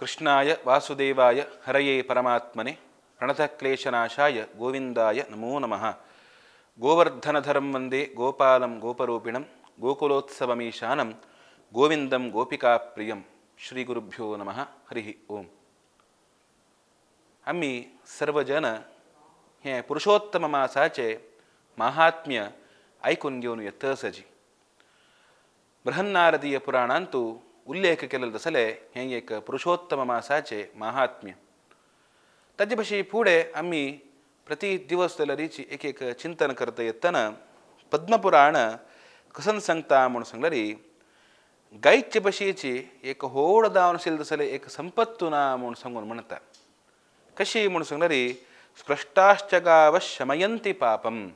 కృష్ణాయ వాసుదేవాయ హరయే పరమాత్మనే ప్రణతక్లేశనాశాయ గోవిందాయ నమో నమ గోవర్ధనధరం వందే గోపాలం గోపరూపిణం గోకులోత్సవమీశానం గోవిందం గోపికాప్రియం శ్రీ గురుభ్యో నమ హరి ఓం అమ్మి సర్వజన హే పురుషోత్తమ మాసాచే మాహాత్మ్య ಐಕುನ್ಯೋನು ఎత్తసజి బృహన్నారదీయ పురాణాంతో उल्लेख केलेलं तसले हे एक पुरुषोत्तम मासाचे महात्म्य ताचे भाषे पुढे आम्ही प्रति दिवस दलरीची एक एक चिंतन करता येताना पद्मपुराण कसन सांगता म्हणून सांगलरी गायचे भशेची एक होड दावन आशिल्ली एक संपत्तू ना म्हणून सांगून म्हणता कशी म्हणून सांगलरी स्पृष्टाश्च गावशमयंती पापम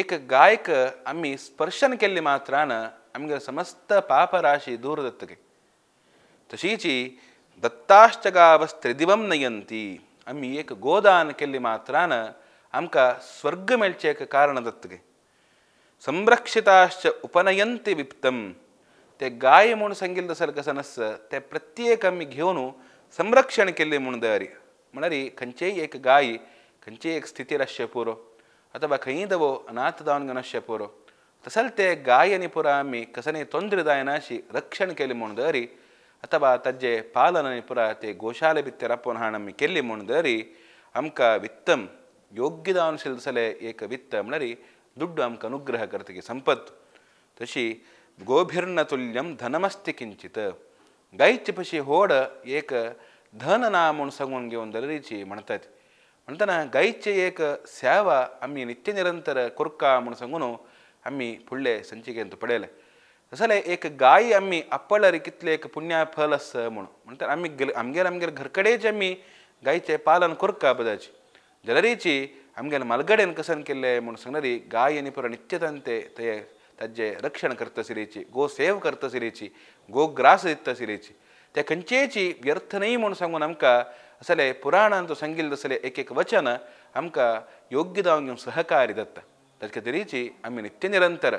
ಏಕ ಗಾಯಕ ಅಮ್ಮಿ ಸ್ಪರ್ಶನ ಕೆಲ್ಲಿ ಮಾತ್ರ ನಮಗೆ ಸಮಸ್ತ ಪಾಪರಾಶಿ ದೂರದತ್ತಗೆ ತಶೀಚಿ ದತ್ತಾಶ್ಚಗಾವಸ್ತ್ರಿದಿವಂ ನಯಂತಿ ಅಮ್ಮಿ ಏಕ ಗೋದಾನ ಕೆಲ್ಲಿ ಮಾತ್ರ ಅಮ್ಕ ಸ್ವರ್ಗ ಮೆಲ್ಚೇಕ ಕಾರಣದತ್ತಗೆ ಸಂರಕ್ಷಿತಾಶ್ಚ ಉಪನಯಂತಿ ವಿಪ್ತಂ ತೆ ಗಾಯ ಮುಣ ಸಂಗಿಲ್ದ सारखं ಸನಸ್ಸ ತೆ ಪ್ರತ್ಯೇಕ ಅಮ್ಮಿ ಘೇವನು ಸಂರಕ್ಷಣೆ ಕೆಲ್ಲಿ ಮುಣದರಿ ಮಣರಿ ಕಂಚೇ ಏಕ ಗಾಯಿ ಕಂಚೇ ಏಕ ಸ್ಥಿತಿ स्थिती राश्य ಅಥವಾ ಕೈಂದವೋ ಅನಾಥದಾವನ್ಗನಶ್ಯಪುರು ತಸಲ್ತೆ ಗಾಯನಿ ಪುರಾಮಿ ಕಸನೆ ತೊಂದ್ರಿದಾಯನಾಶಿ ರಕ್ಷಣೆ ಕೆಲಿ ಮುಣದರಿ ಅಥವಾ ತಜ್ಜೆ ಪಾಲನ ನಿಪುರ ತೆ ಗೋಶಾಲೆ ಬಿತ್ತೆರ ಪುನಃ ಕೆಲ್ಲಿ ಮುಣದರಿ ಅಮ್ಕ ವಿತ್ತಂ ಯೋಗ್ಯದಾವನು ಸಿಲ್ಸಲೆ ಏಕ ವಿತ್ತಂಳರಿ ದುಡ್ಡು ಅಮ್ಕ ಅನುಗ್ರಹ ಕರ್ತಿಗೆ ಸಂಪತ್ತು ತಶಿ ಗೋಭಿರ್ನ ತುಲ್ಯಂ ಧನಮಸ್ತಿ ಕಿಂಚಿತ ಗೈಚಿ ಪಶಿ ಹೋಡ ಏಕ ಧನ ನಾಮುಣ್ ಸಂಗೊಂಗೆ ಒಂದರ ರೀಚಿ ಮಣತೈತಿ म्हणताना गायीचे एक सेवा आम्ही नित्यनिरंतर कोरका म्हणून सांगून आम्ही फुडले संचिकेंत पडेले तसले एक गाय आम्ही आपळरी कितले एक पुण्या फल अस म्हणून म्हणतात आम्ही आमगेर आमगेर घरकडेच आम्ही गायचे पालन कोरका बदाची जलरीची आमगेले मालगडेन कसन केले म्हणून सांगणारी गाय आनी पुरा नित्यतान ते ताजे रक्षण करता सिरेची गो सेव करता सिरेची गो ग्रास दिता सिरेची त्या खंचेची व्यर्थ नाही म्हणून सांगून आमकां ಅಸಲೆ ಪುರಾಣ ಅಂತ ಸಂಗಿಲ್ದ ಸಲ ಏಕೈಕ ವಚನ ಅಮ್ಕ ಅವನಿಗೆ ಸಹಕಾರಿ ದತ್ತ ಅದಕ್ಕೆ ತಿರೀಚಿ ಅಮ್ಮಿ ನಿತ್ಯ ನಿರಂತರ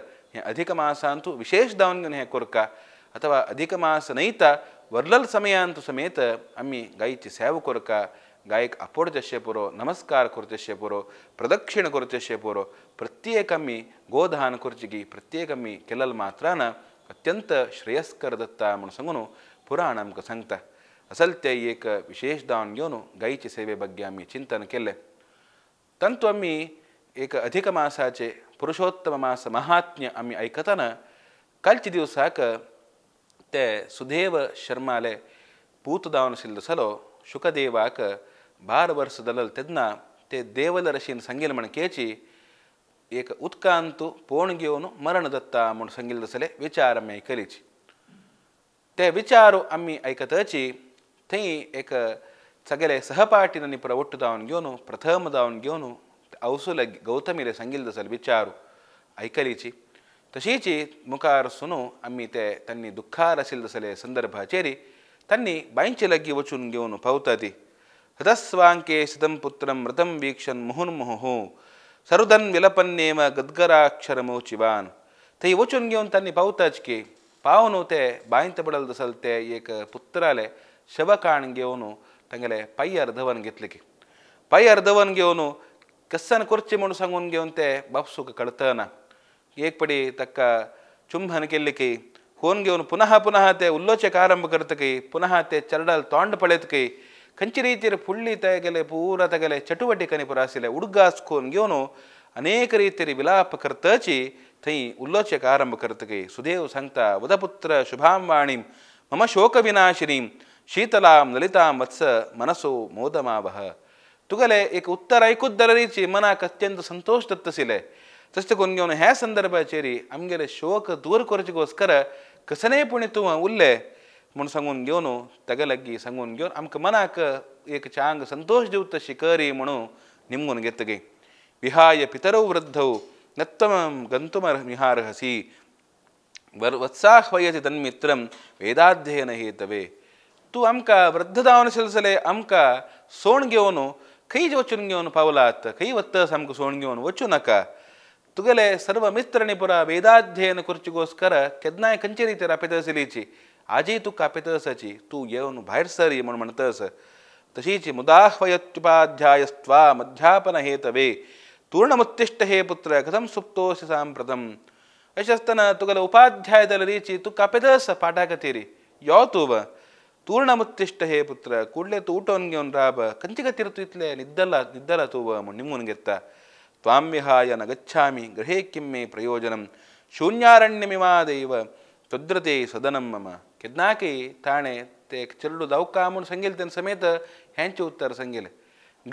ಅಧಿಕ ಮಾಸ ಅಂತೂ ವಿಶೇಷ ದಾವನ್ಗನ ಹೇ ಕೊರ್ಕ ಅಥವಾ ಅಧಿಕ ಮಾಸ ನೈತ ವರ್ಲಲ್ ಸಮಯ ಅಂತೂ ಸಮೇತ ಅಮ್ಮಿ ಗಾಯಿಚಿ ಸೇವ ಕೊರಕ ಗಾಯಕ ಅಪೋಡ ಚಶ್ಯಪುರೋ ನಮಸ್ಕಾರ ಕುರಿತ ಪುರೋ ಪ್ರದಕ್ಷಿಣ ಕುರಿತ ಪುರೋ ಪ್ರತ್ಯೇಕಮ್ಮಿ ಗೋಧಾನ ಕುರ್ಚಿಗಿ ಪ್ರತ್ಯೇಕಮ್ಮಿ ಕೆಲಲ್ ಮಾತ್ರನ ಅತ್ಯಂತ ಶ್ರೇಯಸ್ಕರ ದತ್ತ ಮನಸಂಗನು ಪುರಾಣ ಅಮ್ಕ ಸಂಗ್ತ ಅಸಲ್ತೆ ಏಕ ವಿಶೇಷ ದಾನ್ಯೋನು ಗೈಚ ಸೇವೆ ಬಗ್ಗೆ ಅಮ್ಮಿ ಚಿಂತನ ಕೆಲ್ಲೆ ತಂತು ಅಮ್ಮಿ ಏಕ ಅಧಿಕ ಮಾಸಾಚೆ ಪುರುಷೋತ್ತಮ ಮಾಸ ಮಹಾತ್ಮ್ಯ ಅಮ್ಮಿ ಐಕತನ ಕಲ್ಚಿ ದಿವಸಾಕ ತೆ ಸುದೇವ ಶರ್ಮಾಲೆ ಪೂತದಾವನ ಸಿಲ್ಲಸಲೋ ಶುಕದೇವಾಕ ಬಾರ ವರ್ಷದಲ್ಲಲ್ ತೆದ್ನ ತೆ ದೇವಲ ರಶಿನ ಸಂಗಿಲಮಣ ಕೇಚಿ ಏಕ ಉತ್ಕಾಂತು ಪೋಣಗಿಯೋನು ಮರಣದತ್ತ ಮುಣ ವಿಚಾರ ವಿಚಾರಮ್ಮೆ ಕಲಿಚಿ ತೆ ವಿಚಾರು ಅಮ್ಮಿ ಐಕತಚಿ थंय एक सगळे सहपाठींनी प्रवट्ट जावन घेवन प्रथम जावन घेवन अवसुल गौतमीले सांगिल्लें आसा विचारू आयकलीची तशीच मुखार सुनू आमी ते त्यांनी दुख्खार आशिल्ले तसले संदर्भाचेर तांणी बांयचे वचून घेवन पावता ती हृतस्वांके सितं पुत्रं वीक्षन वीक्षन् मुहुर्मुहुः सरुदन विलपन्नेम गद्गराक्षरमोचिवान थंय वचून घेवन त्यांनी पावताच की पावन ते बांयत पडल तसल ते एक पुत्राले शवकाण घेऊन तंगे पै्या अर्धवन घेतले की अर्धवन घेऊन कसन कुर्ची म्हणून सांगून घेऊन ते सुख कळतना एक पडी तक चुंभन केले की खून घेऊन पुन्हा पुन्हा ते उल्लोचक आरंभ करतक पुन्हा ते चरडाल तोंड पळतके खंची रीतीर फुल्ली त्या गेले पूर ते चटुवटी कणिपूर उडगास कोन कोणून घेऊन अनेक रीती विलाप करतची थं उल्लोचक आरंभ करत सुदेव सांगता उदपुत्र शुभांबाणीम मम शोकविनाशिनी शीतलां ललितां वत्स मनसो मोदमावह तुगले एक उत्तर ऐकूच दररीची मनाक अत्यंत संतोष दत्तसिले तशें करून घेवन ह्या संदर्भाचेरी आमगेले शोक दूर करचेकोस्कर कसने पुणे उल्ले उल्ले म्हूण सांगून घेऊन तग लागीं सांगून घेवन अमक मनाक एक चांग संतोष देवत शिकरी म्हणू निमून घेतगे विहाय पितरौ वृद्धौ नत्तमं गंतुमर्मिहार्हसि वत्साह्वयति तन्मित्रं हेतवे ತು ಅಮ್ಕ ವೃದ್ಧದಾವನ ಸಿಲಸಲೆ ಅಮ್ಕ ಸೋಣ್ಗೆವನು ಕೈ ಜೋಚುನ್ಗೆವನು ಪಾವಲಾತ್ ಕೈ ಒತ್ತ ಸಮಕ ಸೋಣ್ಗೆವನು ಒಚ್ಚುನಕ ತುಗಲೆ ಸರ್ವ ಮಿತ್ರ ನಿಪುರ ವೇದಾಧ್ಯಯನ ಕುರ್ಚಿಗೋಸ್ಕರ ಕೆದ್ನಾಯ ಕಂಚೇರಿ ತೆರ ಅಪೆತಸ ಇಲೀಚಿ ಆಜೇ ತು ಕಾಪೆತಸಚಿ ತೂ ಏವನು ಬಾಯ್ರ್ ಸರಿ ಮಣತಸ ತಶೀಚಿ ಮುದಾಹ್ವಯತ್ಯುಪಾಧ್ಯಾಯಸ್ತ್ವ ಮಧ್ಯಾಪನ ಹೇತವೇ ತೂರ್ಣಮುತ್ತಿಷ್ಟ ಹೇ ಪುತ್ರ ಕಥಂ ಸುಪ್ತೋಸಿ ಸಾಂಪ್ರತಂ ಯಶಸ್ತನ ತುಗಲ ಉಪಾಧ್ಯಾಯದಲ್ಲಿ ರೀಚಿ ತು ಕಪೆದಸ ಪಾಠ ಕತೀರಿ ಯಾವ ತೂರ್ಣ ಮುತ್ತಿಷ್ಟ ಹೇ ಪುತ್ರ ಕೂಡಲೇ ತೂಟವನ್ಗೆ ಒಂದು ರಾಬ ಕಂಚಿಗತಿರತು ಇತ್ತಲೆ ನಿದ್ದಲ್ಲ ನಿದ್ದಲ್ಲ ತೂವ ನಿಮ್ಮುನ್ಗೆತ್ತ ತ್ವಾಮ್ಯಹಾಯ ನಗಚ್ಚಾಮಿ ಗೃಹೇ ಕಿಮ್ಮೆ ಪ್ರಯೋಜನಂ ಶೂನ್ಯಾರಣ್ಯಮಿಮಾ ದೈವ ತದ್ರತೆ ಸದನಂ ಮಮ ಕೆದ್ನಾಕಿ ತಾಣೆ ತೇ ಚೆಲ್ಲು ದೌಕಾಮುನ್ ಸಂಗಿಲ್ತನ ಸಮೇತ ಹೆಂಚು ಉತ್ತರ ಸಂಗಿಲ್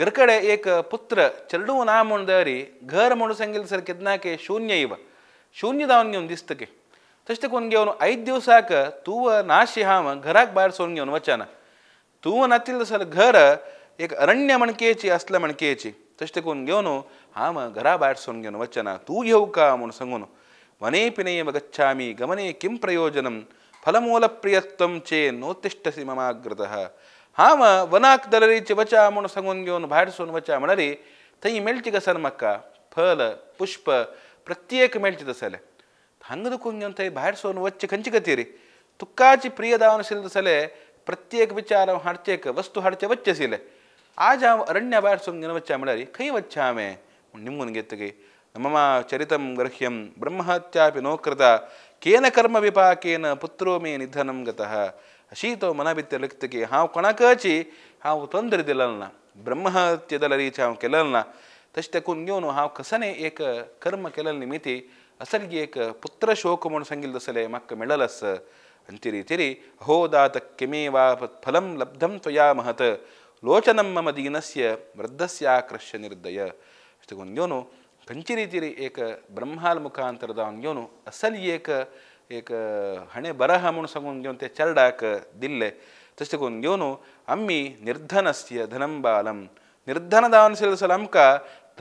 ಗರ್ಕಡೆ ಏಕ ಪುತ್ರ ಚೆಲ್ಲು ನಾಮುಣ್ ದಾರಿ ಘರ್ ಮುಣು ಸಂಗಿಲ್ ಸರ್ ಕೆದ್ನಾಕೆ ಶೂನ್ಯ ಇವ ಶೂನ್ಯದ ಅವನಿಗೆ ಒಂದು ಒಂದಿಸ್ತಕ್ಕೆ घेऊन ऐद दिवसाक ಹಾಕ ತೂವ घराक बाहेर बाहेर ಬಾಯರ್ घेऊन वचन व नातील सर घर एक अरण्य म्हणकेची असलं म्हणकेची तष्ट कोण घेऊन हा घरा बाहेर सोडून घेऊन वचना तू घेऊ का म्हणून सांगून वने पिनेव गच्छामी गमने किम प्रयोजनम फलमूलप्रियत्वम चे नोतिष्ठसी ममाग्रत हा मग वनाक दलरीचे वचा म्हणून सांगून घेऊन बाहेर सोडून वचा म्हणाली तई मेलची कसन मक्का फल पुष्प प्रत्येक मेलची तसले ಹಂಗದ ಕುಂಗಂತ ಬಾಹಿರ್ಸೋನು ಒಚ್ಚ ಕಂಚಿಕತೀರಿ ತುಕ್ಕಾಚಿ ಪ್ರಿಯದಾವನ ಸಿಲದ ಸಲೆ ಪ್ರತ್ಯೇಕ ವಿಚಾರ ಹಡ್ಚೇಕ ವಸ್ತು ಹಡ್ಚೆ ವಚ್ಚ ಸಿಲೆ ಆಜ ಅರಣ್ಯ ಬಾಹಿರ್ಸೋಂಗಿನ ವಚ್ಚ ಮಿಳರಿ ಕೈ ವಚ್ಚಾಮೆ ನಿಮ್ಮ ತೆಗಿ ನಮ್ಮ ಚರಿತಂ ಗ್ರಹ್ಯಂ ಬ್ರಹ್ಮಹತ್ಯಾಪಿ ನೋಕೃತ ಕೇನ ಕರ್ಮ ವಿಪಾಕೇನ ಪುತ್ರೋ ಮೇ ನಿಧನಂ ಗತಃ ಶೀತೋ ಮನಬಿತ್ತ ಲಿಕ್ತಕಿ ಹಾವು ಕಣಕಾಚಿ ಹಾವು ತೊಂದರೆದಿಲ್ಲಲ್ನ ಬ್ರಹ್ಮಹತ್ಯದಲ್ಲ ರೀಚ ಹಾವು ಕೆಲಲ್ನ ತಷ್ಟ ಕುಂಗ್ಯೋನು ಹಾವು ಕಸನೆ ಏಕ ಕರ್ಮ ಕೆಲಲ್ ನಿಮಿತಿ ಏಕ ಪುತ್ರ ಶೋಕಮುಣ ಸಂಗಿಲ್ದ ಮಕ್ಕ ಮೆಳಲಸ್ ಅಂತಿರಿ ತಿರಿ ಅಹೋದಾತ ಕೆಮೇವಾ ಫಲಂ ಲಬ್ಧಂ ತ್ವಯಾ ಮಹತ್ ಲೋಚನಂ ಮಮ ದೀನಸ್ಯ ವೃದ್ಧಸ್ಯಾಕೃಷ್ಯ ನಿರ್ದಯ ಇಷ್ಟಗೊಂದ್ಯೋನು ಕಂಚಿರಿತಿರಿ ಏಕ ಬ್ರಹ್ಮಾಲ್ ಮುಖಾಂತರದ ಅಂಗ್ಯೋನು ಅಸಲಿ ಏಕ ಏಕ ಹಣೆ ಬರಹ ಮುಣಸಗೊಂದ್ಯೋಂತೆ ಚರ್ಡಾಕ ದಿಲ್ಲೆ ತಷ್ಟಗೊಂದ್ಯೋನು ಅಮ್ಮಿ ನಿರ್ಧನಸ್ಯ ಧನಂ ಬಾಲಂ ನಿರ್ಧನದಾವನು ಸೆಲ್ಸಲ ಅಮ್ಕ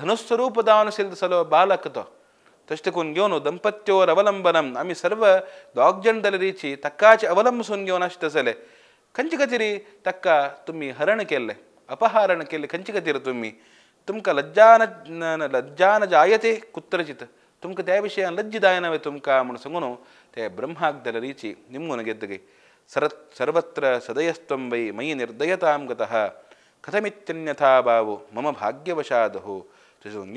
ಧನುಸ್ವರೂಪದಾವನು ಬಾಲಕತೋ तश्तकुण ग्यो नो दंपत्योरवलंबनं आम्ही सर्व्जनदल रिचि तक्काच अवलंबसून गेनशी तसले कंचितीरी तक्का तुम्ही हरण केले अपहरण केले कचकतीर् तुम्ही तुमका लज्जान लज्जान जायते कुत्रचिथमक त्या विषयान न वे तुमका म्हणून सगुनु ते ब्रह्माग्दलीचि निन गदगे सदयस्त्वं वै गतः कथमित्यन्यथा भावो मम भाग्यवशादुहो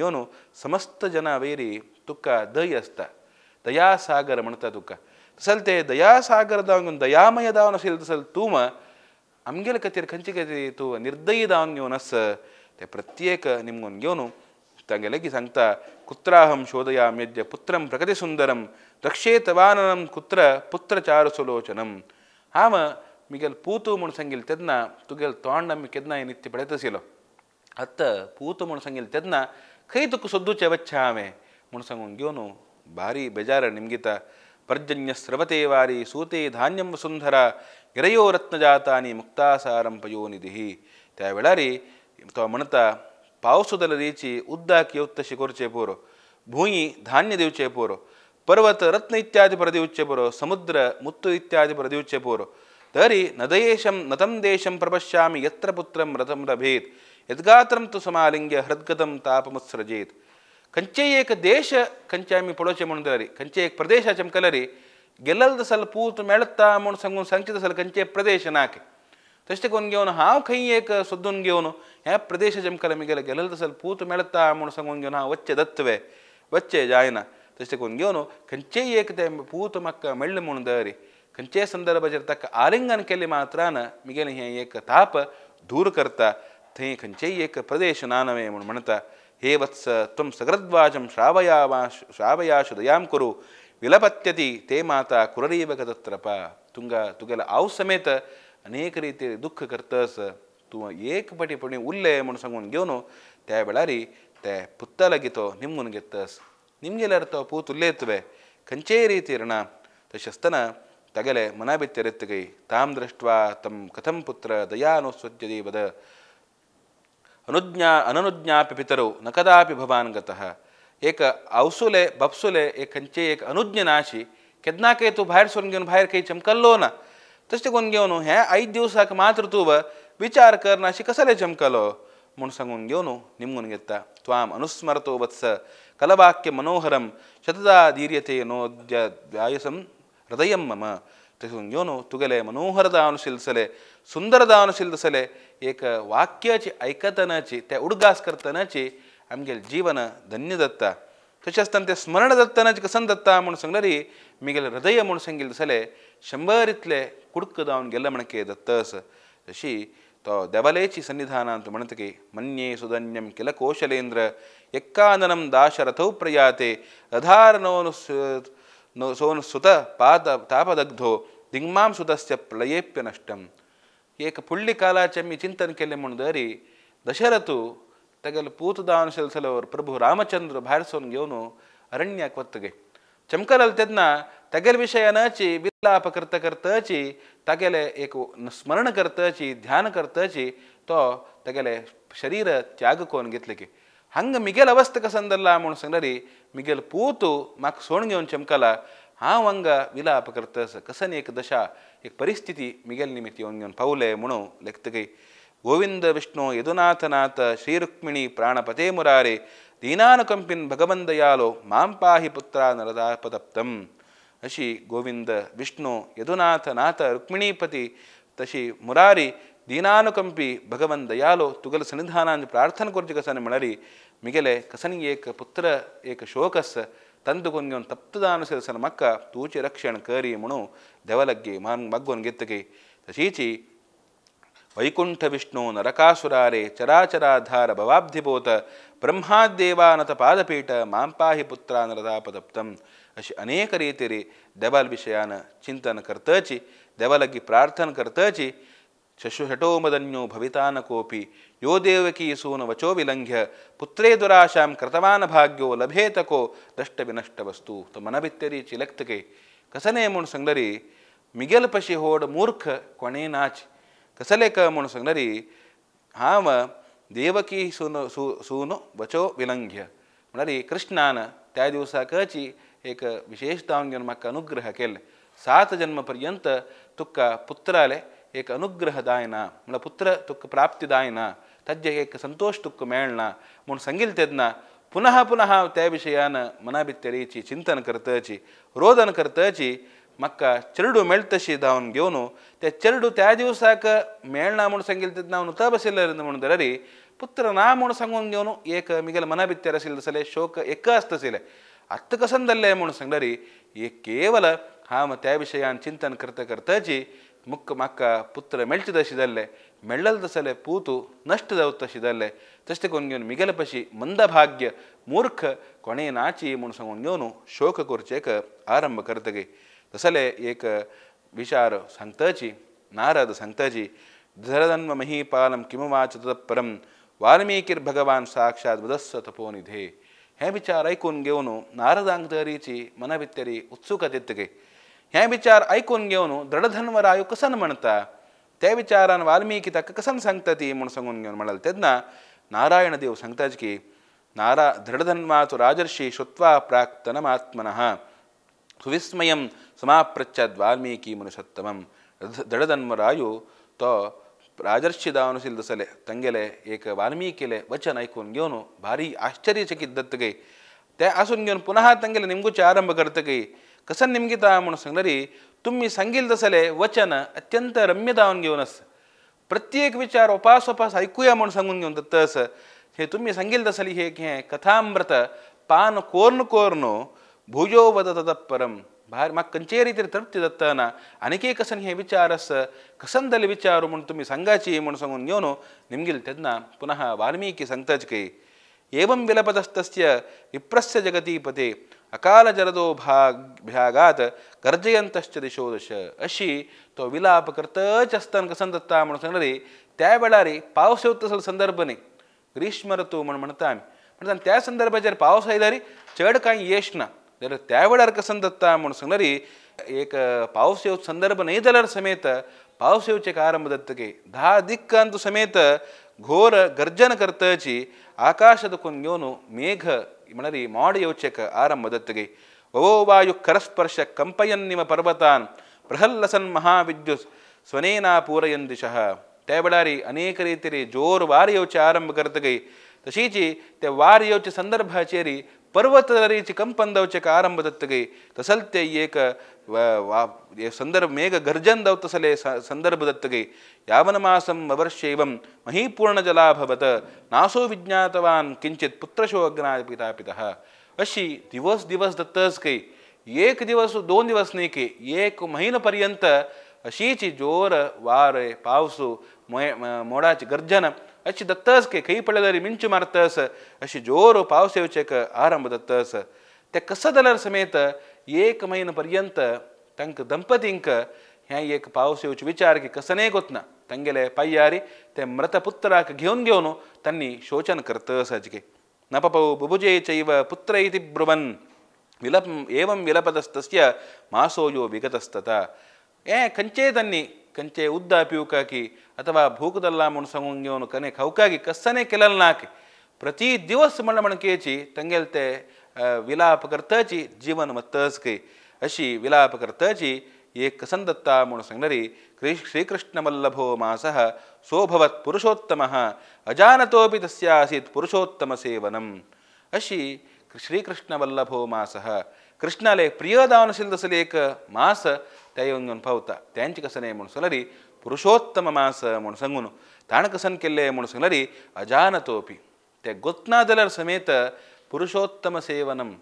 ಯೋನು ಸಮಸ್ತ ಜನ ಅವೇರಿ ತುಕ್ಕ ದಯಸ್ತ ದಯಾಸಾಗರ ಮಣತ ತುಕ್ಕ ಸಲ್ತೆ ದಯಾಸಾಗರದ ಅವನಿಗೊಂದು ದಯಾಮಯದವನ ಸೇರಿದ ಸಲ್ ತೂಮ ಅಮ್ಗೆಲ ಕತಿಯರ್ ಕಂಚಿಕತಿ ತೂವ ನಿರ್ದಯದ ಅವನಿಗೋನಸ್ ತೆ ಪ್ರತ್ಯೇಕ ನಿಮ್ಗೊಂದ್ಯೋನು ತಂಗೆಲಗಿ ಸಂಕ್ತ ಕುತ್ರಾಹಂ ಶೋಧಯಾಮ್ಯದ್ಯ ಪುತ್ರಂ ಪ್ರಕೃತಿ ಸುಂದರಂ ರಕ್ಷೇತವಾನನಂ ಕುತ್ರ ಪುತ್ರ ಚಾರು ಸುಲೋಚನಂ ಆಮ ಮಿಗೆಲ್ ಪೂತು ಮುಣಸಂಗಿಲ್ ತೆದ್ನ ತುಗೆಲ್ ತೋಂಡಮ್ಮಿ ಕೆದ್ನ ನಿತ್ಯ ಪಡೆತಸಿಲೋ ಅತ್ತ ಪೂತು ಮುಣಸಂಗಿಲ್ ತೆದ್ನ ಕೈ ತುಕ್ಕು ಸದ್ದು ಚವಚ್ಛಾಮೆ ಮುಣಸಂಗೊಂಗ್ಯೋನು ಭಾರಿ ಬೇಜಾರ ನಿಮ್ಗಿತ ಪರ್ಜನ್ಯ ಸ್ರವತೆ ವಾರಿ ಸೂತೆ ಧಾನ್ಯಂ ವಸುಂಧರ ಗಿರಯೋ ರತ್ನಜಾತಾನಿ ಮುಕ್ತಾಸಾರಂ ನಿಧಿ ತ್ಯಾವೇಳಾರಿ ಅಥವಾ ಮಣತ ಪಾವಸುದಲ ರೀಚಿ ಉದ್ದಾಕಿ ಉತ್ತ ಶಿಖೋರ್ ಚೇಪೋರು ಭೂಮಿ ಧಾನ್ಯ ದೇವ್ ಚೇಪೋರು ಪರ್ವತ ರತ್ನ ಇತ್ಯಾದಿ ಪರದಿಯುಚ್ಚೆಪುರು ಸಮುದ್ರ ಮುತ್ತು ಇತ್ಯಾದಿ ಪರದಿಯುಚ್ಚೆಪುರು ತರಿ ನದೇಶಂ ನತಂ ದೇಶಂ ಪ್ರಪಶ್ಯಾಮಿ ಯತ್ರ ಪುತ್ರಂ ರಥಂ ರಭೇತ್ ಯದ್ಗಾತ್ರಂ ತು ಸಮಾಲಿಂಗ್ಯ ಹೃದ್ಗದಂ ತಾಪಮುತ್ಸೃಜೇತ್ ಕಂಚೆ ಏಕ ದೇಶ ಕಂಚಾಮಿ ಪೊಳೋಚೆ ಮುಣದರಿ ಕಂಚೆ ಏಕ ಪ್ರದೇಶ ಚಮಕಲರಿ ಗೆಲ್ಲಲ್ದ ಸಲ ಪೂತು ಮೆಳತ್ತಾ ಮುಣ ಸಂಗು ಸಂಚಿತ ಸಲ ಕಂಚೆ ಪ್ರದೇಶ ನಾಕೆ ತಷ್ಟಕ್ಕೆ ಅವನು ಹಾವು ಕೈ ಏಕ ಸೊದ್ದುನ್ಗೆವನು ಹ್ಯಾ ಪ್ರದೇಶ ಚಮಕಲ ಮಿಗಲ ಗೆಲ್ಲಲ್ದ ಸಲ ಪೂತು ಮೆಳತ್ತಾ ಮುಣ ಸಂಗೊಂಗೆವನು ಹಾವು ವಚ್ಚೆ ದತ್ತವೆ ವಚ್ಚೆ ಜಾಯನ ತಷ್ಟಕ್ಕೆ ಒಂದ್ಗೆವನು ಕಂಚೆ ಏಕತೆ ಪೂತು ಮಕ್ಕ ಮೆಳ್ಳು ಮುಣದರಿ ಕಂಚೆ ಸಂದರ್ಭ ಜರ್ತಕ್ಕ ಆಲಿಂಗನ ಕೆಲ್ಲಿ ಮಾತ್ರನ ಮಿಗಲ ಹ್ಯಾ ಏಕ ತಾಪ ದೂರ ಕರ್ತ थंय खंयचेय एक प्रदेश नानवे म्हणून म्हणता हे वत्स त्वं सगृद्वाचं श्रावयावा श्रावयाशु दयां कुरु विलपत्यती ते माता कुररीव ಗದತ್ರಪ ತುಂಗ ತುಗೆಲ ಆವ್ ಸಮೇತ समेत अनेकरीती दुःख करतस तू एक पण उल्ले म्हणून सांगून घेऊन त्या वेळारी ते पुत्ताला गितो निमून घेतस निमगेले अर्थ पूत उल्लेतवे खंचेय रीती रणा तशस्तन तगले मनाभित्यरित गई ताम दृष्ट्वा तम कथं पुत्र दयानुस्वद्यदी वद अनुज्ञा अननुज्ञापि पितरौ न कदापि भवान् गतः एक औसुले बप्सुले एक कंचे एक ಅನುಜ್ಞನಾಶಿ ಕೆದ್ನಾಕೆ ತು ಬಾಹ್ಯ ಸ್ವರ್ಗನ ಬಾಹ್ಯ ಕೈ ಚಮಕಲ್ಲೋನ ತಷ್ಟಗೊಂಗೆವನು ಹ್ಯಾ ಐದು ದಿವಸಕ್ಕೆ ಮಾತ್ರ ತೂವ ವಿಚಾರ ಕರ್ ನಾಶಿ ಕಸಲೆ ಚಮಕಲೋ ಮುಣಸಂಗೊಂಗೆವನು ನಿಮ್ಗುನ್ಗೆತ್ತ ತ್ವಾಂ ಅನುಸ್ಮರತೋ ವತ್ಸ ಕಲವಾಕ್ಯ ಮನೋಹರಂ ಶತದಾ ದೀರ್ಯತೆ ನೋದ್ಯ ವ್ಯಾಯಸಂ ಹೃದಯಂ ಮಮ ಇವನು ತುಗಲೆ सिलसले सुंदर दावन सिलसले एक वाक्याची ऐकतनाची त्या उडगास करतनाची आमगेल जीवन धन्य दत्ता तशेंच ते तें स्मरण जातनाची कसन दत्ता म्हूण सांगलेरी मिगेले हृदय म्हणून सांगिल्ले सले शंबर इतले कुडक जावन गेलं म्हणके दत्तस तशी तो देवालयाची सन्निधानांत की मन्ये सुदन्यम किल कौशलेंद्र एक्कानम दाशरथौ प्रयाते ಸೋನು ಸುತ ಪಾದ ತಾಪದಗ್ಧೋ ದಿಂಗ್ಮಾಂ ಸುತಸ್ಯ ಪ್ಲಯೇಪ್ಯ ನಷ್ಟಂ ಏಕ ಪುಳ್ಳಿ ಕಾಲಾಚಮ್ಮಿ ಚಿಂತನಕೆಲೆ ಮುಂದರಿ ದಶರಥು ತಗಲು ಪೂತದಾನು ಸೆಲ್ಸಲವರು ಪ್ರಭು ರಾಮಚಂದ್ರ ಭಾರಸೋನ್ಗೆವನು ಅರಣ್ಯ ಕೊತ್ತಗೆ ಚಮಕಲಲ್ ತೆದ್ನ ತಗಲ್ ವಿಷಯ ನಚಿ ಬಿಲ್ಲಾಪ ಕರ್ತ ಕರ್ತಚಿ ತಗಲೆ ಏಕ ಸ್ಮರಣ ಕರ್ತಚಿ ಧ್ಯಾನ ಕರ್ತಚಿ ತೋ ತಗಲೆ ಶರೀರ ತ್ಯಾಗಕೋನ್ ಗಿತ್ಲಿಕ್ಕೆ ಹಂಗೆ ಮಿಗೆಲ್ ಅವಸ್ಥಕ ಸಂದಲ್ಲ ಸಂಗಡಿ ಮಿಗೆಲ್ ಪೂತು ಮಾಕ್ ಸೋಣ್ಗೆ ಒಂದು ಚಮಕಲ ಹಾವಂಗ ವಿಲಾಪ ಕರ್ತ ಕಸನೇಕ ದಶ ಏಕ ಪರಿಸ್ಥಿತಿ ಮಿಗೆಲ್ ನಿಮಿತಿ ಒಂದು ಪೌಲೆ ಮುಣು ಲೆಕ್ತಗೈ ಗೋವಿಂದ ವಿಷ್ಣು ಯದುನಾಥನಾಥ ಶ್ರೀರುಕ್ಮಿಣಿ ಪ್ರಾಣಪತೆ ಮುರಾರಿ ದೀನಾನುಕಂಪಿನ್ ಭಗವಂದಯಾಲೋ ಮಾಂಪಾಹಿ ಪುತ್ರ ನರದಾಪದಪ್ತಂ ಅಶಿ ಗೋವಿಂದ ವಿಷ್ಣು ಯದುನಾಥನಾಥ ರುಕ್ಮಿಣೀಪತಿ ತಶಿ ಮುರಾರಿ ದೀನಾನುಕಂಪಿ ಭಗವನ್ ದಯಾಲೋ ತುಗಲ ಸನ್ನಿಧಾನ ಪ್ರಾರ್ಥನೆ ಕೊರಚು ಕಸನ ಮಳರಿ ಮಿಗಲೆ ಕಸನಿ ಏಕ ಪುತ್ರ ಏಕ ಶೋಕಸ್ ತಂದು ಕೊನ್ಯೊಂದು ತಪ್ತದಾನ ಸಿರಸನ ಮಕ್ಕ ತೂಚಿ ರಕ್ಷಣ ಕರಿ ಮುಣು ದೆವಲಗ್ಗಿ ಮಾನ್ ಮಗ್ಗೊನ್ ಗೆತ್ತಗೆ ಶೀಚಿ ವೈಕುಂಠ ವಿಷ್ಣು ನರಕಾಸುರಾರೆ ಚರಾಚರಾಧಾರ ಭವಾಬ್ಧಿಭೂತ ಬ್ರಹ್ಮಾದೇವಾನತ ಪಾದಪೀಠ ಮಾಂಪಾಹಿ ಪುತ್ರ ನರದಾಪದಪ್ತಂ ಅಶಿ ಅನೇಕ ರೀತಿಯರಿ ದೆವಲ್ ವಿಷಯಾನ ಚಿಂತನ ಕರ್ತಚಿ ದೆವಲಗ್ಗಿ ಪ್ರಾರ್ಥನ ಕರ್ತಚಿ ಮದನ್ಯೋ ಭವಿತಾನ ಕೋಪಿ ಯೋ ಸೂನ ವಚೋ ವಿಲಂಘ್ಯ ಪುತ್ರೇ ದುರಾಶಾಂ ಕೃತವಾನ ಭಾಗ್ಯೋ ಲಭೇತಕೋ ದಷ್ಟ ವಿನಷ್ಟ ವಸ್ತು ಮನಬಿತ್ತರಿ ಚಿಲಕ್ತಕೆ ಕಸನೆ ಮುಣು ಸಂಗರಿ ಮಿಗೆಲ್ ಪಶಿ ಹೋಡ ಮೂರ್ಖ ಕೊಣೆ ನಾಚ್ ಕಸಲೇಕ ಮುಣು ಸಂಗರಿ ಹಾವ ದೇವಕಿ ಸೂನು ಸೂ ಸೂನು ವಚೋ ವಿಲಂಘ್ಯ ಮಣರಿ ಕೃಷ್ಣಾನ ತ್ಯಾ ದಿವಸ ಕಚಿ ಏಕ ವಿಶೇಷ ಮಕ್ಕ ಅನುಗ್ರಹ ಕೆಲ್ ಸಾತ ಜನ್ಮ ಪರ್ಯಂತ ತುಕ್ಕ ಪುತ್ರಾಲೆ एक दायना ಅನುಗ್ರಹದಾಯನ ಮುಳ पुत्र ತುಕ್ ಪ್ರಾಪ್ತಿದಾಯನ ತಜ್ಜೆ एक संतोष ತುಕ್ ಮೇಳ್ನ ಮುಣ ಸಂಗಿಲ್ ತೆದ್ನ पुनः पुनः त्या विषयान मनाभितरीची चिंतन करतची रोदन करतची मक्का चरडू मेळतशी धावून घेऊन ते चरडू त्या दिवसाक मेळना म्हूण सांगिल्लें तेन्ना हांव नुता बशिल्लें म्हणून धररी पुत्र ना म्हूण सांगून घेऊन एक मिगेल मनाभित्यार आशिल्लें तसलें शोक एक आसतले आत्त कसन दल्ले म्हूण सांगलरी एक केवल हा त्या विशयान चिंतन करता करताची ಮುಕ್ಕ ಮಕ್ಕ ಪುತ್ರ ಮೆಳ್ಚಿದ ಶಿದಲ್ಲೆ ಮೆಳ್ಳಲ್ದ ಸಲೆ ಪೂತು ನಷ್ಟದವತ್ತ ಶಿದಲ್ಲೆ ತಷ್ಟಕೊಂಗ್ಯೋನು ಮಿಗಲ ಪಶಿ ಮಂದ ಭಾಗ್ಯ ಮೂರ್ಖ ಕೊನೆಯ ನಾಚಿ ಮುಣಸಗೊಂಗ್ಯೋನು ಶೋಕ ಕುರ್ಚೇಕ ಆರಂಭ ಕರ್ತಗೆ ದಸಲೆ ಏಕ ವಿಚಾರ ಸಂತಾಜಿ ನಾರದ ಸಂತಾಜಿ ಧರದನ್ವ ಮಹೀಪಾಲಂ ಕಿಮವಾಚ ತದಪರಂ ವಾಲ್ಮೀಕಿರ್ ಭಗವಾನ್ ಸಾಕ್ಷಾತ್ ವದಸ್ಸ ತಪೋನಿಧೆ ಹೇ ವಿಚಾರ ಐಕೂನ್ಗೆವನು ನಾರದಾಂಗದ ರೀಚಿ ಮನವಿತ್ತರಿ ಉತ್ಸುಕತೆತ್ತಿಗೆ हे विचार ऐकून घेऊन दृढधन्वरायो कसन म्हणता त्या विचारान वाल्मिकी तक कसन सांगता ती म्हणून सांगून घेऊन म्हणाल तेन्ना नारायण देव की नारा दृढधन्वाचो राजर्षी श्रुत्वा प्राक्तनमात्मनः सुविस्मयं समाप्रच्छाद वाल्मिकी मनुषोत्तमं दृढधन्वरायो तो राजर्षी दावनशील दसले तंगेले एक वाल्मिकीले वचन ऐकून घेऊन भारी आश्चर्यचकित दत्त गे त्या असून घेऊन पुन्हा तंगेले निमगूचे आरंभ करत कसं निमगीत म्हणून संगरी तुम्ही सांगील तसले वचन अत्यंत रम्य घेऊन असं प्रत्येक विचार उपास उपास ऐकूया म्हणून सांगून घेऊन तस हे तुम्ही सांगील तसली हे घे कथामृत पान कोर्न कोर्न भुजो वद परम भार म्हाका खंयचे रितीर तृप्ती दत्ताना आनीक एक कसन हे विचार असं कसं दल विचार म्हणून तुम्ही सांगाची म्हणून सांगून घेऊन निमगील त्यांना पुनः वाल्मिकी सांगताच कै एवं विलपदस्तस्य विप्रस्य जगती पते अकाल जरदो भाग भागात गरजयंतश्च अशी तो विलाप करतच असताना दत्ता म्हणून सांगणारी वेळारी पावस येत असेल संदर्भने ग्रीष्म ऋतू म्हणून म्हणता आम्ही म्हणतात त्या संदर्भात जर पावस आयला चढ काही येश ना जर त्यावेळार दत्ता म्हणून सांगणारी एक पावस येऊ संदर्भ नाही जाल्यार समेत पावस येऊचे कारंभ दत्तके धा दिक्कांत समेत घोर गर्जन करतची आकाश दुखून घेऊन मेघ ಮಾಡಿ ಯೋಚಕ ಆರಂಭದತ್ತಿಗೆ ವವೋವಾಯು ಕರಸ್ಪರ್ಶ ಕಂಪಯನ್ನಿಮ ಪರ್ವತಾನ್ ಪ್ರಹಲ್ಲಸನ್ ಮಹಾವಿದ್ಯುತ್ ಸ್ವನೇನಾ ದಿಶಃ ತೇಬಳಾರಿ ಅನೇಕ ರೀತಿಯಲ್ಲಿ ಜೋರು ವಾರಿಯೋಚ ಆರಂಭ ಕರ್ತಗೈ ತಶೀಚಿ ತೆ ವಾರಿಯೋಚ ಸಂದರ್ಭ ಚೇರಿ ಪರ್ವತದ ರೀಚಿ ಕಂಪಂದೌಚಕ ಆರಂಭದತ್ತಗೆ ತಸಲ್ತೆ ಏಕ ಸಂದರ್ಭ ಮೇಘ ಗರ್ಜಂದೌತಸಲೆ ಸಂದರ್ಭದತ್ತಗೆ ಯಾವನ ಮಾಸಂ ಅವರ್ಷೈವಂ ಮಹೀಪೂರ್ಣ ಜಲಾಭವತ ನಾಸೋ ವಿಜ್ಞಾತವಾನ್ ಕಿಂಚಿತ್ ಪುತ್ರಶೋ ಅಗ್ನಾಪಿತಾಪಿತಃ ಅಶಿ ದಿವಸ್ ದಿವಸ್ ದತ್ತಸ್ ಕೈ ಏಕ ದಿವಸ ದೋನ್ ದಿವಸ ನೀಕೆ ಏಕ ಪರ್ಯಂತ ಅಶೀಚಿ ಜೋರ ವಾರೆ ಪಾವಸು ಮೋಡಾಚಿ ಗರ್ಜನ ಅಚ್ಚಿ ದತ್ತಾಸ್ಕೆ ಕೈ ಪಳೆದರಿ ಮಿಂಚು ಮಾರ್ತಸ ಅಶಿ ಜೋರು ಪಾವ ಸೇವಚಕ ಆರಂಭ ದತ್ತಸ ತೆ ಕಸದಲರ ಸಮೇತ ಏಕಮೈನ ಪರ್ಯಂತ ತಂಕ ದಂಪತಿಂಕ ಹ್ಯಾ ಏಕ ಪಾವ ಸೇವಚು ವಿಚಾರಕ್ಕೆ ಕಸನೇ ಗೊತ್ನ ತಂಗೆಲೆ ಪಯ್ಯಾರಿ ತೆ ಮೃತ ಪುತ್ರಾಕ ಘೇವನ್ ಘೇವನು ತನ್ನಿ ಶೋಚನ ಕರ್ತಸ ಅಜ್ಗೆ ನಪಪೌ ಬುಭುಜೇ ಚೈವ ಪುತ್ರ ಇತಿ ಬ್ರುವನ್ ವಿಲಪ್ ಏವಂ ವಿಲಪದಸ್ತಸ್ಯ ಮಾಸೋಯೋ ವಿಗತಸ್ತತ ಏ ಕಂಚೇ ತನ್ನಿ ಕಂಚೆ ಉದ್ದ ಪಿಯುಕಾಕಿ ಅಥವಾ ಭೂಕದಲ್ಲ ಭೂಕದಲ್ ಕನೆ ಕೌಕಾಗಿ ಕಸ್ಸನೆ ಕಿಲಲ್ ನಾಕಿ ಪ್ರತಿ ದಿವಸ್ ಮಣಮಣಕೇ ತಂಗೇಲ್ಯ ವಿಲಾಪಕರ್ತೀ ಜೀವನ್ಮತ್ತಸ್ಕೆ ಶ್ರೀಕೃಷ್ಣ ಎಕ್ಸಂದರಿವಲ್ಲೋ ಮಾಸ ಸೋಭವತ್ ಪುರುಷೋತ್ತಮ ಸೇವನಂ ಅಶಿ ಶ್ರೀಕೃಷ್ಣವಲ್ಲೋ ಮಾಸ ಕೃಷ್ಣಲೆ ಪ್ರಿಯದಶೀಲ್ದಸೇಖ ಮಾಸ ंगौत त्यांची कसने मनसरी पुरुषोत्तम मास म्हणसंगुन ताणकसन केले मुणसरी अजान तोपी ते गोत्नादलर समेत पुरुषोत्तम सेवनम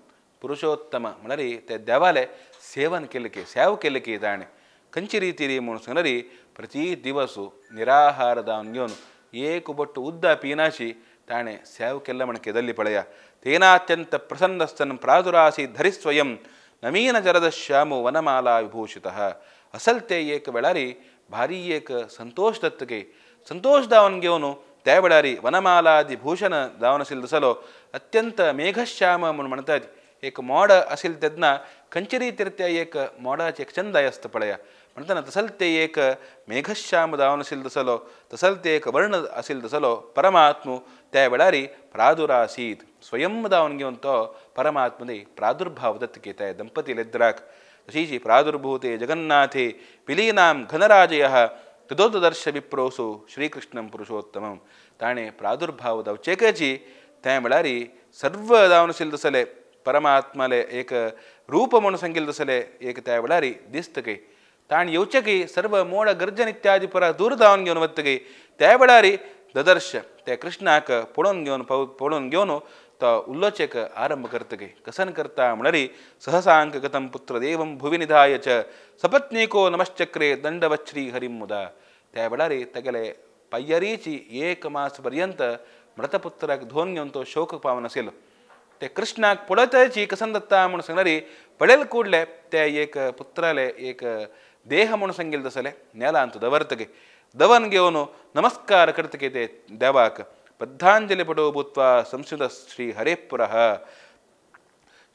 पुरुषोत्तम म्हणरी ते देवालय सेवन केलके स्याव केलके ताणे कंचीरिती प्रति प्रतीतिदिवसू निराहार धान्योन ऐक बु उद्द पीनाशि ताणे सेव केलं म्हणके दिल्ली पळया तेनात्यंत प्रसन्नस्तन प्रादुरासी धरिस्वयं स्वयं ನವೀನ ಜರದ ಶ್ಯಾಮು ವನಮಾಲಾ ವಿಭೂಷಿತ ಅಸಲ್ತೆ ಏಕ ಬೆಳಾರಿ ಭಾರೀ ಏಕ ಸಂತೋಷ ದತ್ತಗೆ ಸಂತೋಷ ದಾವನ್ಗೆ ಅವನು ಬೆಳಾರಿ ವನಮಾಲಾದಿ ಭೂಷಣ ದಾವನ ಸಿಲ್ದಿಸಲು ಅತ್ಯಂತ ಮೇಘಶ್ಯಾಮ ಅವನು ಮಣತಾ ಏಕ ಮೋಡ ಅಸಿಲ್ತೆದ್ನ ಕಂಚರಿ ತಿರ್ತ್ಯ ಏಕ ಮೋಡ ಚಂದ ಅಯಸ್ತ ಪಳೆಯ ಮಣತನ ತಸಲ್ತೆ ಏಕ ಮೇಘಶ್ಯಾಮ ದಾವನ ಸಿಲ್ದಿಸಲೋ ತಸಲ್ತೆ ಏಕ ವರ್ಣ ಅಸಿಲ್ದಿಸಲೋ ಪರಮಾತ್ಮು ತೆ ಬೆಳಾರಿ ಪ್ರಾದುರಾಸೀತ್ ಸ್ವಯಂದ ಅವನಿಗೆ ಪರಮಾತ್ಮದಿ ಪ್ರಾದುರ್ಭಾವ ದತ್ತಕೀತ ದಂಪತಿ ಲೆದ್ರಾಕ್ ಶ್ರೀಜಿ ಪ್ರಾದುರ್ಭೂತೆ ಜಗನ್ನಾಥೇ ವಿಲೀನಾಂ ಘನರಾಜಯ ತದೋದರ್ಶ ವಿಪ್ರೋಸು ಶ್ರೀಕೃಷ್ಣಂ ಪುರುಷೋತ್ತಮಂ ತಾಣೆ ಪ್ರಾದುರ್ಭಾವದ ಚೇಕಜಿ ತೇ ಸರ್ವ ಸರ್ವದಾವನಸಿಲ್ದ ಸಿಲ್ದಸಲೆ ಪರಮಾತ್ಮಲೆ ಏಕ ರೂಪಮನು ಸಂಗಿಲ್ದ ಏಕ ತೇ ಬೆಳಾರಿ ತಾಣಿ ಯೋಚಕಿ ಸರ್ವ ಮೋಡ ಗರ್ಜನಿತ್ಯಾದಿ ಪರ ದೂರದಾವನಿಗೆ ಅನುವತ್ತಗೆ ತೇ ದದರ್ಶ તે કૃષ્ણાક પોળોનગ્યોન પોળોનગ્યોનો ತ ಉಲ್ಲೋಚಕ ಆರಂಭ ಕರ್ತಗೆ ಕಸನ್ ಕರ್ತ ಮಣರಿ ಸಹಸಾಂಕಗತಂ ಪುತ್ರ ದೇವಂ ಭುವಿನಿದಾಯಚ ನಿಧಾಯ ಚ ಸಪತ್ನೀಕೋ ನಮಶ್ಚಕ್ರೆ ದಂಡವಚ್ಛ್ರೀ ಹರಿಮುದ ತೇ ಪರ್ಯಂತ ಮೃತಪುತ್ರ ಧೋನ್ಯಂತೋ ಶೋಕ ಪಾವನ ಸೇಲು ತೇ ಕೃಷ್ಣ ಪೊಳತೇಚಿ ಕಸಂದತ್ತ ಮುಣಸಂಗನರಿ ಪಳೆಲ್ ಕೂಡ್ಲೆ ತೇ ಏಕ ಪುತ್ರಲೆ ಏಕ ದೇಹ ದವನ್ಗೆ ಅವನು ನಮಸ್ಕಾರ ಕರ್ತಕೇತೆ ದೇವಾಕ ಬದ್ಧಾಂಜಲಿ ಪಡೋ ಭೂತ್ವ ಸಂಸ್ಕೃತ ಶ್ರೀ ಹರೇಪುರ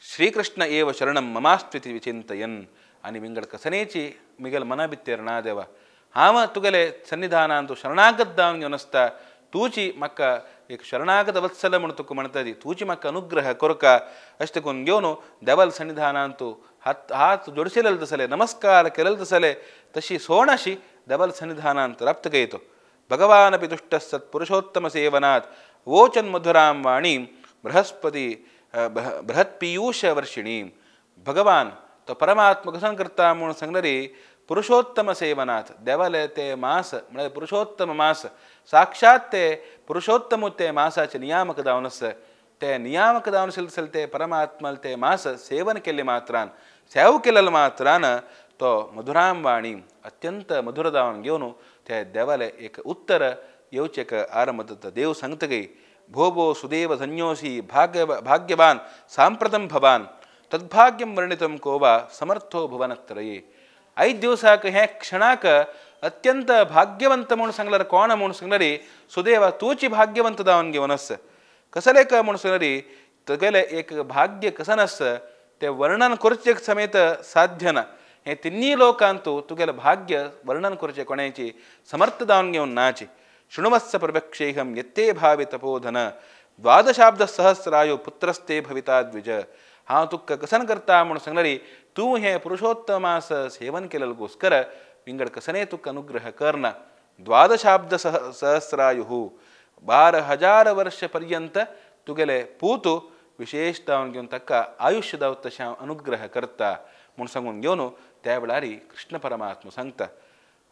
ಶ್ರೀಕೃಷ್ಣ ಏವ ಶರಣಂ ಮಮಾಸ್ತ್ವಿತಿ ವಿಚಿಂತಯನ್ ಅನಿ ವಿಂಗಡಕ ಕಸನೇಚಿ ಮಿಗಲ್ ಮನಬಿತ್ತೆರಣಾದೇವ ಹಾಮ ತುಗಲೆ ಸನ್ನಿಧಾನ ಅಂತೂ ಶರಣಾಗದ್ದಾವನಿಗೆ ಅನಸ್ತ ತೂಚಿ ಮಕ್ಕ ಈಗ ಶರಣಾಗದ ವತ್ಸಲ ಮುಣತುಕು ಮಣತದಿ ತೂಚಿ ಮಕ್ಕ ಅನುಗ್ರಹ ಕೊರಕ ಅಷ್ಟಕ್ಕೊಂದ್ಯೋನು ದೆವಲ್ ಸನ್ನಿಧಾನ ಅಂತೂ ಹತ್ ಹಾತು ಜೊಡಿಸಿಲಲ್ದ ಸಲೆ ನಮಸ್ಕಾರ ಕೆಲಲ್ದ ಸಲೆ ತಶಿ ಸೋಣಶಿ ಧವಲ್ಸನ್ನಿಧಾನಾಂತ ರಪ್ತಕೇತು ಭಗವಾನಪಿ ದುಷ್ಟ ಸತ್ಪುರುಷೋತ್ತಮ ಸೇವನಾತ್ ವೋಚನ್ಮಧುರಾಂ ವಾಣಿ ಬೃಹಸ್ಪತಿ ಬೃಹತ್ ಪಿಯೂಷ ವರ್ಷಿಣಿ ಭಗವಾನ್ તો પરમાત્મ કથન કરતા મૂળ સંગ્રહી પુરુષોત્તમ સેવનાથ દેવલે તે માસ મળે પુરુષોત્તમ માસ સાક્ષાત તે પુરુષોત્તમ તે ಮಾಸಾಚ નિયામಕ ದಾವನಸ તે નિયામಕ ದಾವನ ಸಿಲ್ಸಲ್ તે ಪರಮಾತ್ಮಲ್ તે ಮಾಸ ಸೇವನ ಕೆಲ್ಲಿ ಮಾತ್ರಾನ್ ಸೇವು ಕೆಲ್ಲಲ್ ಮಾತ್ರಾನ तो वाणी अत्यंत मधुरदावन घेऊन ते देवल एक उत्तर योचक आरमदत्त देव संत गै भो भो सुदेव धन्योसी भाग्य भाग्यवान सांप्रतम भवान तद्भाग्यं वर्णितं कौवा समर्थो भुवनत्यी ऐद दिवसाक हे क्षणाक अत्यंत भाग्यवंत म्हणून सगळर कोण म्हणून सगळरी सुदेव तूची भाग्यवंतदावन घेऊनस कसले क म्हण सगळरी तगले एक भाग्य कसनस ते वर्णन कुर्चे समेत साध्यन ಹೇ ತಿನ್ನೀ ಅಂತೂ ತುಗೆಲ ಭಾಗ್ಯ ವರ್ಣನ ಕೊರಚೆ ಕೊನೆಚಿ ಸಮರ್ಥದಾನ್ಯವನ್ನಾಚಿ ಶೃಣುಮತ್ಸ ಪ್ರಭಕ್ಷೇಹಂ ಎತ್ತೇ ಭಾವಿ ತಪೋಧನ ದ್ವಾದಶಾಬ್ದ ಸಹಸ್ರಾಯು ಪುತ್ರಸ್ತೇ ಭವಿತಾ ದ್ವಿಜ ಹಾ ತುಕ್ಕ ಕಸನಕರ್ತ ಮಣು ಸಂಗಲರಿ ತೂ ಹೇ ಪುರುಷೋತ್ತಮಾಸ ಸೇವನ್ ಕೆಲಲ್ಗೋಸ್ಕರ ವಿಂಗಡ ಕಸನೇ ತುಕ್ಕ ಅನುಗ್ರಹ ಕರ್ಣ ದ್ವಾದಶಾಬ್ದ ಸಹ ಸಹಸ್ರಾಯು ಬಾರ ಹಜಾರ ವರ್ಷ ಪರ್ಯಂತ ತುಗೆಲೆ ಪೂತು ವಿಶೇಷ ಅವನಿಗೆ ತಕ್ಕ ಆಯುಷ್ಯದ ಅನುಗ್ರಹ ಕರ್ತ ಮುಣಸಂಗೊಂಗ್ಯವನು ತ್ಯಾವಳಾರಿ ಕೃಷ್ಣ ಪರಮಾತ್ಮ ಸಂಕ್ತ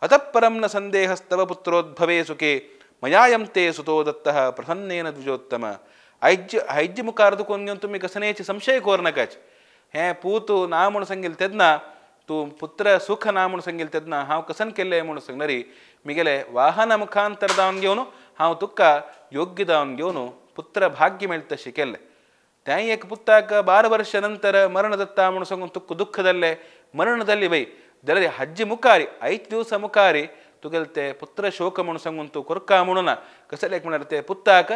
ಅತಃಪರಂನ ಸಂದೇಹ ಸ್ತವ ಪುತ್ರೋದ್ಭವೇ ಸುಖೇ ಮಯಾಯಂತೆ ಸುತೋ ದತ್ತ ಪ್ರಸನ್ನೇನ ದ್ವಿಜೋತ್ತಮ ಐಜ್ಯ ಐಜ್ಯ ಮುಖಾರದು ಕೊನ್ಯೊಂತುಮಿ ಕಸನೇಚಿ ಸಂಶಯ ಕೋರ್ನ ಕಚ್ ಹೇ ಪೂತು ನಾಮುಣ ಸಂಗಿಲ್ ತೆದ್ನ ತು ಪುತ್ರ ಸುಖ ನಾಮುಣ ಸಂಗಿಲ್ ತೆದ್ನ ಹಾವು ಕಸನ್ ಕೆಲ್ಲೆ ಮುಣ ಸಂಗ್ನರಿ ಮಿಗಲೆ ವಾಹನ ಮುಖಾಂತರದವನ್ಗೆವನು ಹಾವು ತುಕ್ಕ ಯೋಗ್ಯದವನ್ಗೆವನು ಪುತ್ರ ಭಾಗ್ಯ ಮೇಳ್ತ ಶಿಕೆಲ್ಲೆ ತಾಯಿಯಕ್ಕೆ ಪುತ್ತಾಕ ಬಾರ ವರ್ಷ ನಂತರ ಮರಣದತ್ತ ಮುಣಸಂಗ ತುಕ್ಕು ದುಃಖದಲ್ಲೇ ಮರಣದಲ್ಲಿ ವೈ ದಲರಿ ಹಜ್ಜಿ ಮುಖಾರಿ ಐದು ದಿವಸ ಮುಖಾರಿ ತುಗಲ್ತೆ ಪುತ್ರ ಶೋಕ ಮಣುಸಂಗಂತು ಕೊರ್ಕ ಮುಣನ ಮಣರತೆ ಪುತ್ತಾಕ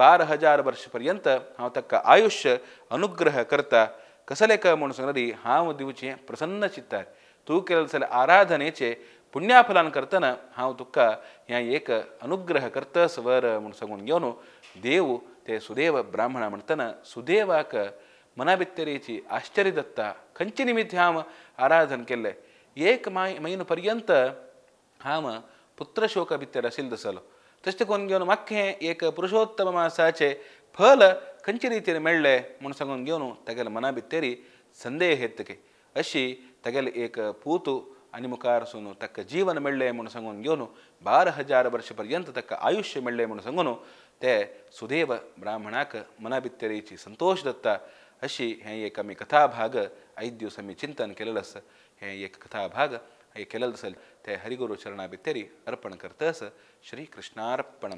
ಬಾರ ಹಜಾರ ವರ್ಷ ಪರ್ಯಂತ ಹಾವು ತಕ್ಕ ಆಯುಷ್ಯ ಅನುಗ್ರಹ ಕರ್ತ ಕಸಲೇಕ ಮಣುಸಂಗರಿ ಹಾವು ದಿವಚೆ ಪ್ರಸನ್ನ ಚಿತ್ತಾರೆ ತೂಕೆಲಸಲ ಆರಾಧನೆಚೆ ಪುಣ್ಯಾಫಲಾನ್ ಕರ್ತನ ಹಾವು ತುಕ್ಕ ಯಾ ಏಕ ಅನುಗ್ರಹ ಕರ್ತ ಸ್ವರ ಮುಣಸಂಗುಣ್ಯವನು ದೇವು ತೇ ಸುದೇವ ಬ್ರಾಹ್ಮಣ ಮಣತನ ಸುದೇವಾಕ ಮನಬಿತ್ತರೀಚಿ ಆಶ್ಚರ್ಯದತ್ತ ಕಂಚಿನಿಮಿಥ್ಯಾಮ ಆರಾಧನ್ ಕೆಲ್ಲೆ ಏಕ ಮೈ ಮೈನು ಪರ್ಯಂತ ಹಾಮ ಪುತ್ರ ಶೋಕ ಬಿತ್ತೆರ ಸಿಲ್ದಸಲು ತಷ್ಟಕೊಂಗ್ಯವನು ಮಕ್ಕೆ ಏಕ ಪುರುಷೋತ್ತಮ ಮಾಸಾಚೆ ಫಲ ಕಂಚಿ ರೀತಿಯ ಮೆಳ್ಳೆ ಮುಣಸಗೊಂಗ್ಯವನು ತಗಲ ಮನ ಬಿತ್ತೇರಿ ಸಂದೇಹ ಹೆತ್ತಕೆ ಅಶಿ ತಗಲ ಏಕ ಪೂತು ಅನಿಮುಖಾರಸುನು ತಕ್ಕ ಜೀವನ ಮೆಳ್ಳೆ ಮುಣಸಂಗೊಂಗ್ಯೋನು ಬಾರ ಹಜಾರ ವರ್ಷ ಪರ್ಯಂತ ತಕ್ಕ ಆಯುಷ್ಯ ಮೆಳ್ಳೆ ಮುಣಸಂಗನು ತೇ ಸುದೇವ ಬ್ರಾಹ್ಮಣಾಕ ಮನ ಬಿತ್ತೆರೀಚಿ ಸಂತೋಷದತ್ತ अशी हे एक भाग कथाभाग आम्ही चिंतन केलेलं असं हे एक भाग हे केलेलं असेल ते हरिगुरु चरणाभितरी अर्पण करत असं श्रीकृष्णार्पण